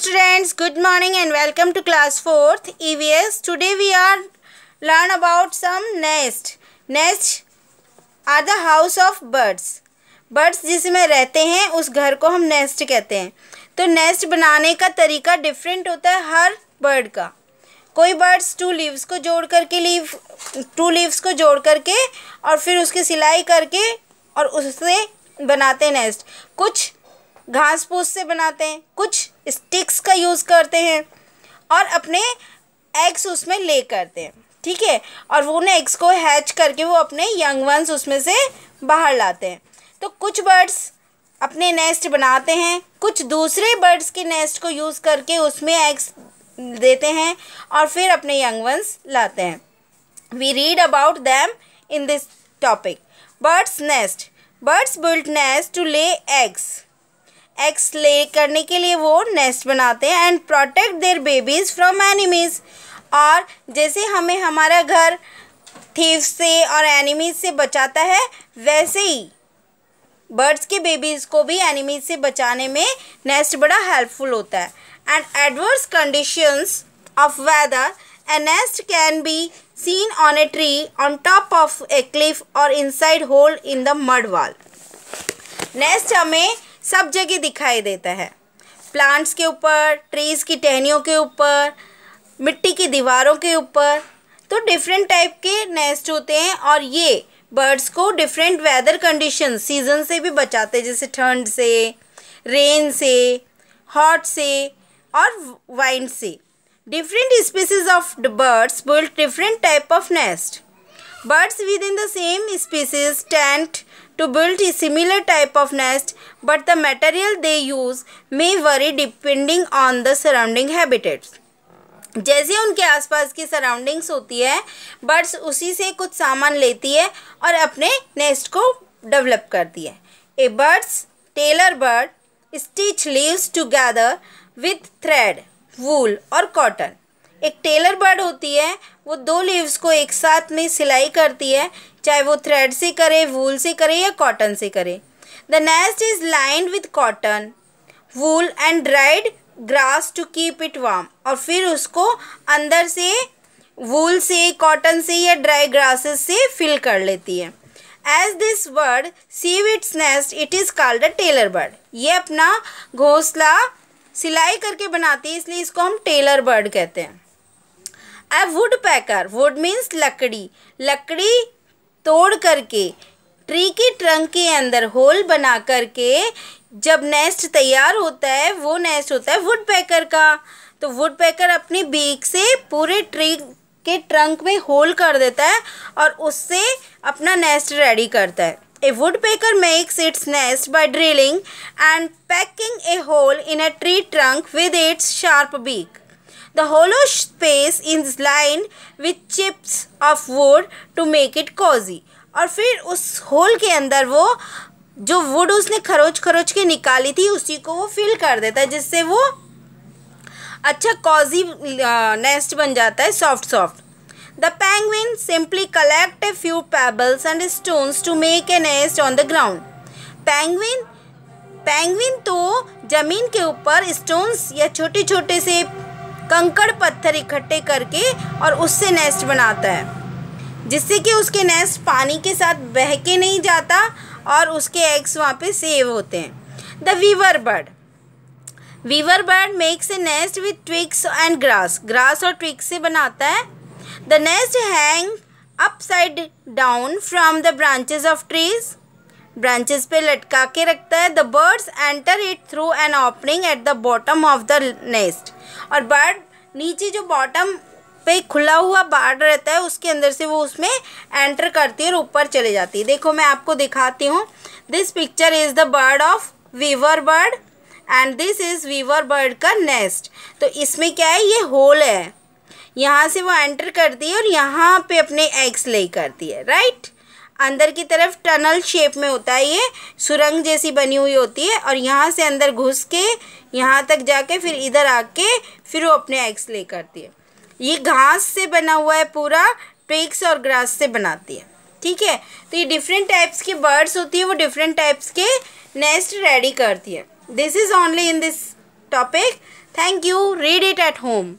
students good morning and welcome to class 4th evs today we are learn about some nest nest are the house of birds birds jisme rehte hain us ghar ko hum nest kehte hain to nest banane ka tarika different hota hai har bird ka कोई birds two leaves को जोड़ करके leaf two leaves को जोड़ करके और फिर उसकी सिलाई करके और उससे बनाते हैं nest कुछ घास फूस से बनाते हैं कुछ स्टिक्स का यूज़ करते हैं और अपने एग्स उसमें ले करते हैं ठीक है और वो उन एग्स को हैच करके वो अपने यंग वंस उसमें से बाहर लाते हैं तो कुछ बर्ड्स अपने नेस्ट बनाते हैं कुछ दूसरे बर्ड्स के नेस्ट को यूज़ करके उसमें एग्स देते हैं और फिर अपने यंग वंस लाते हैं we read about them in this topic birds nest birds built nest to lay eggs eggs lay करने के लिए वो नेस्ट बनाते हैं and protect their babies from enemies और जैसे हमें हमारा घर थीव से और एनिमीज से बचाता है वैसे ही बर्ड्स के बेबीज़ को भी एनिमीज से बचाने में नेस्ट बड़ा हेल्पफुल होता है and adverse conditions of weather a nest can be seen on a tree on top of a cliff और inside hole in the mud wall nest हमें सब जगह दिखाई देता है प्लांट्स के ऊपर ट्रीज़ की टहनियों के ऊपर मिट्टी की दीवारों के ऊपर तो डिफरेंट टाइप के नेस्ट होते हैं और ये बर्ड्स को डिफरेंट वेदर कंडीशन सीजन से भी बचाते हैं जैसे ठंड से रेन से हॉट से और वाइंड से different species of birds build different type of nest birds within the same species tend to build a similar type of nest but the material they use may vary depending on the surrounding habitats जैसे उनके आसपास की surroundings होती है birds उसी से कुछ सामान लेती है और अपने नेस्ट को डेवलप करती है a birds tailor bird stitch leaves together with thread wool और कॉटन एक टेलर बर्ड होती है वो दो लीव्स को एक साथ में सिलाई करती है चाहे वो थ्रेड से करे वूल से करे या कॉटन से करे the nest is lined with cotton wool and dried grass to keep it warm और फिर उसको अंदर से वूल से कॉटन से या ड्राई ग्रासेस से फिल कर लेती है as this bird sew its nest it is called a tailor bird ये अपना घोंसला सिलाई करके बनाती है इसलिए इसको हम टेलर बर्ड कहते हैं a woodpecker wood means लकड़ी लकड़ी तोड़ करके ट्री के ट्रंक के अंदर होल बना करके जब नेस्ट तैयार होता है वो नेस्ट होता है वुड पैकर का तो वुड पैकर अपनी बीक से पूरे ट्री के ट्रंक में होल कर देता है और उससे अपना नेस्ट रेडी करता है a woodpecker makes its nest by drilling and pecking a hole in a tree trunk with its sharp beak The hollow space is lined with chips of wood to make it cozy. और फिर उस whole के अंदर वो जो would उसने खरोच खरोच के निकाली थी उसी को वो फिल कर देता है जिससे वो अच्छा कॉजी नेस्ट बन जाता है soft soft the penguin simply collect a few pebbles and stones to make a nest on the ground. Penguin penguin तो ज़मीन के ऊपर स्टोन्स या छोटे छोटे से कंकड़ पत्थर इकट्ठे करके और उससे नेस्ट बनाता है जिससे कि उसके नेस्ट पानी के साथ बह के नहीं जाता और उसके एग्स वहाँ पे सेव होते हैं the weaver bird weaver bird makes a nest with twigs and grass grass और ट्विक्स से बनाता है the nest hang upside down from the branches of trees branches पे लटका के रखता है the birds enter it through an opening at the bottom of the nest और बर्ड नीचे जो बॉटम पे खुला हुआ बार रहता है उसके अंदर से वो उसमें एंटर करती है और ऊपर चले जाती है देखो मैं आपको दिखाती हूँ this picture is the bird of weaver bird and this is weaver bird का नेस्ट तो इसमें क्या है ये होल है यहाँ से वो एंटर करती है और यहाँ पे अपने एग्स ले करती है राइट अंदर की तरफ टनल शेप में होता है ये सुरंग जैसी बनी हुई होती है और यहाँ से अंदर घुस के यहाँ तक जाके फिर इधर आके फिर वो अपने एग्स ले करती है ये घास से बना हुआ है पूरा ट्रिक्स और ग्रास से बनाती है ठीक है तो ये डिफरेंट टाइप्स की बर्ड्स होती है वो डिफरेंट टाइप्स के नेस्ट रेडी करती है this is only in this topic thank you read it at home